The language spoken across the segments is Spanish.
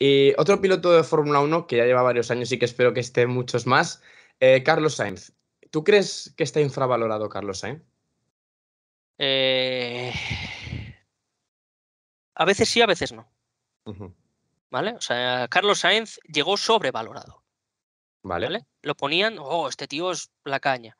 Y otro piloto de Fórmula 1 que ya lleva varios años y que espero que esté muchos más, eh, Carlos Sainz. ¿Tú crees que está infravalorado Carlos Sainz? Eh, a veces sí, a veces no. ¿Vale? O sea, Carlos Sainz llegó sobrevalorado. Vale. Lo ponían, oh, este tío es la caña.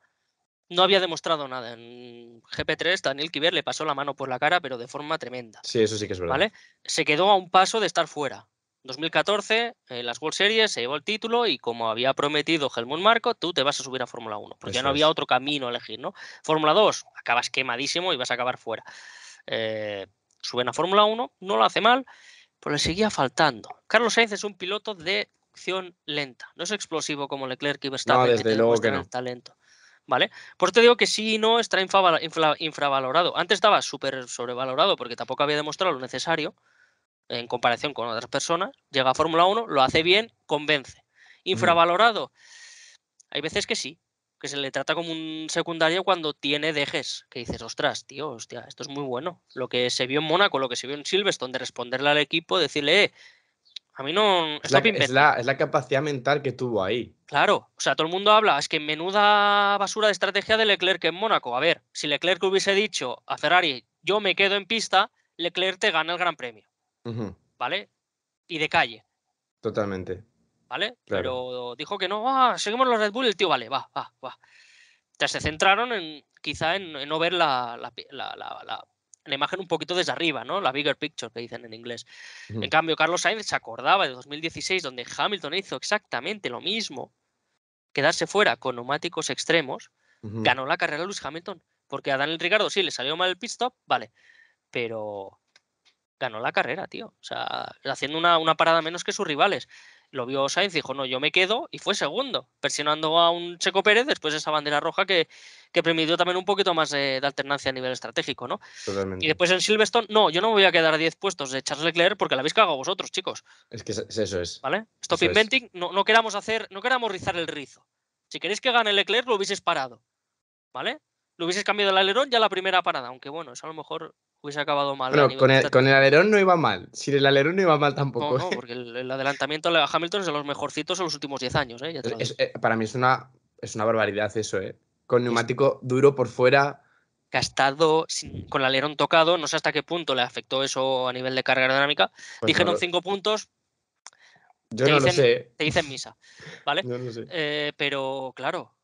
No había demostrado nada. En GP3, Daniel Kiver le pasó la mano por la cara, pero de forma tremenda. Sí, eso sí que es verdad. Se quedó a un paso de estar fuera. 2014, en eh, las World Series, se llevó el título y como había prometido Helmut Marco, tú te vas a subir a Fórmula 1, porque ya no había otro camino a elegir, ¿no? Fórmula 2, acabas quemadísimo y vas a acabar fuera. Eh, suben a Fórmula 1, no lo hace mal, pero le seguía faltando. Carlos Sainz es un piloto de acción lenta, no es explosivo como Leclerc y Verstappen, no, desde que iba luego talento. ¿Vale? Por eso te digo que sí no está infravalorado. Antes estaba súper sobrevalorado porque tampoco había demostrado lo necesario, en comparación con otras personas, llega a Fórmula 1, lo hace bien, convence. Mm. Infravalorado. Hay veces que sí, que se le trata como un secundario cuando tiene dejes, que dices, ostras, tío, hostia, esto es muy bueno. Lo que se vio en Mónaco, lo que se vio en Silverstone, de responderle al equipo, decirle, eh, a mí no... Es la, es es la capacidad mental que tuvo ahí. Claro, o sea, todo el mundo habla, es que menuda basura de estrategia de Leclerc en Mónaco. A ver, si Leclerc hubiese dicho a Ferrari, yo me quedo en pista, Leclerc te gana el Gran Premio. ¿vale? Y de calle. Totalmente. ¿Vale? Pero dijo que no, ah, seguimos los Red Bull, el tío, vale, va, va, va. se centraron en quizá en, no ver la, imagen un poquito desde arriba, ¿no? La bigger picture que dicen en inglés. En cambio, Carlos Sainz se acordaba de 2016, donde Hamilton hizo exactamente lo mismo, quedarse fuera con neumáticos extremos, ganó la carrera Luis Hamilton, porque a Daniel Ricardo sí le salió mal el pit stop, vale, pero ganó la carrera, tío. O sea, haciendo una, parada menos que sus rivales. Lo vio Sainz, y dijo, no, yo me quedo y fue segundo, Persionando a un Checo Pérez después de esa bandera roja que, que permitió también un poquito más de, alternancia a nivel estratégico, ¿no? Totalmente. Y después en Silverstone, no, yo no me voy a quedar a 10 puestos de Charles Leclerc porque la habéis cagado vosotros, chicos. Es que eso es. ¿Vale? Stop inventing, no, queramos hacer, no queramos rizar el rizo. Si queréis que gane Leclerc, lo hubieses parado, ¿vale? Lo hubieses cambiado el alerón ya la primera parada, aunque bueno, eso a lo mejor hubiese acabado mal. con el, alerón no iba mal. Sin el alerón no iba mal tampoco. No, ¿eh? porque el, adelantamiento a Hamilton es de los mejorcitos en los últimos 10 años. ¿eh? Eh, para mí es una, es una barbaridad eso, ¿eh? Con neumático duro por fuera. Gastado, con el alerón tocado, no sé hasta qué punto le afectó eso a nivel de carga aerodinámica. Pues Dijeron 5 puntos. Yo te no dicen, lo sé. Te dicen misa, ¿vale? pero claro,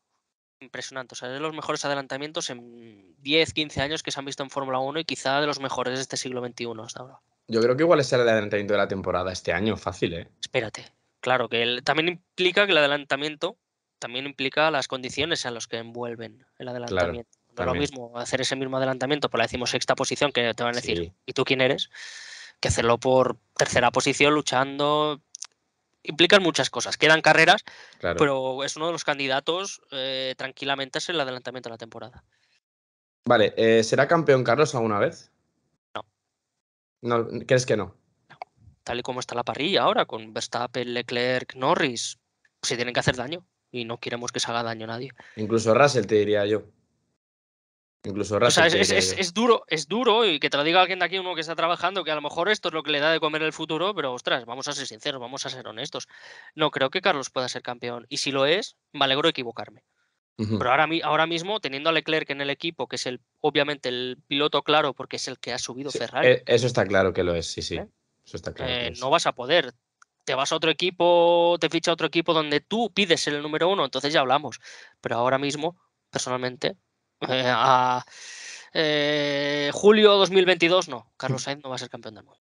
impresionante. O sea, es de los mejores adelantamientos en 10, 15 años que se han visto en Fórmula 1 y quizá de los mejores de este siglo XXI hasta ahora. Yo creo que igual es el adelantamiento de la temporada este año, fácil, ¿eh? Espérate. Claro, que también implica que el adelantamiento también implica las condiciones a las que envuelven el adelantamiento. no es lo mismo hacer ese mismo adelantamiento por la decimos sexta posición que te van a decir, ¿y tú quién eres? Que hacerlo por tercera posición luchando implican muchas cosas. Quedan carreras, pero es uno de los candidatos eh, tranquilamente es el adelantamiento de la temporada. Vale, eh, ¿será campeón Carlos alguna vez? No. ¿Crees que no? Tal y como está la parrilla ahora, con Verstappen, Leclerc, Norris, se tienen que hacer daño y no queremos que se haga daño a nadie. Incluso Russell, te diría yo. Incluso O sea, es, duro, es duro, y que te lo diga alguien de aquí, uno que está trabajando, que a lo mejor esto es lo que le da de comer el futuro, pero ostras, vamos a ser sinceros, vamos a ser honestos. No creo que Carlos pueda ser campeón. Y si lo es, me alegro de equivocarme. Pero ahora, mismo, teniendo a Leclerc en el equipo, que es el, obviamente, el piloto claro, porque es el que ha subido Ferrari. E, eso está claro que lo es, sí, sí. ¿eh? está eh, No vas a poder. Te vas a otro equipo, te ficha a otro equipo donde tú pides el número uno, entonces ya hablamos. Pero ahora mismo, personalmente, eh, a, eh, julio 2022 no, Carlos Sainz no va a ser campeón del mundo.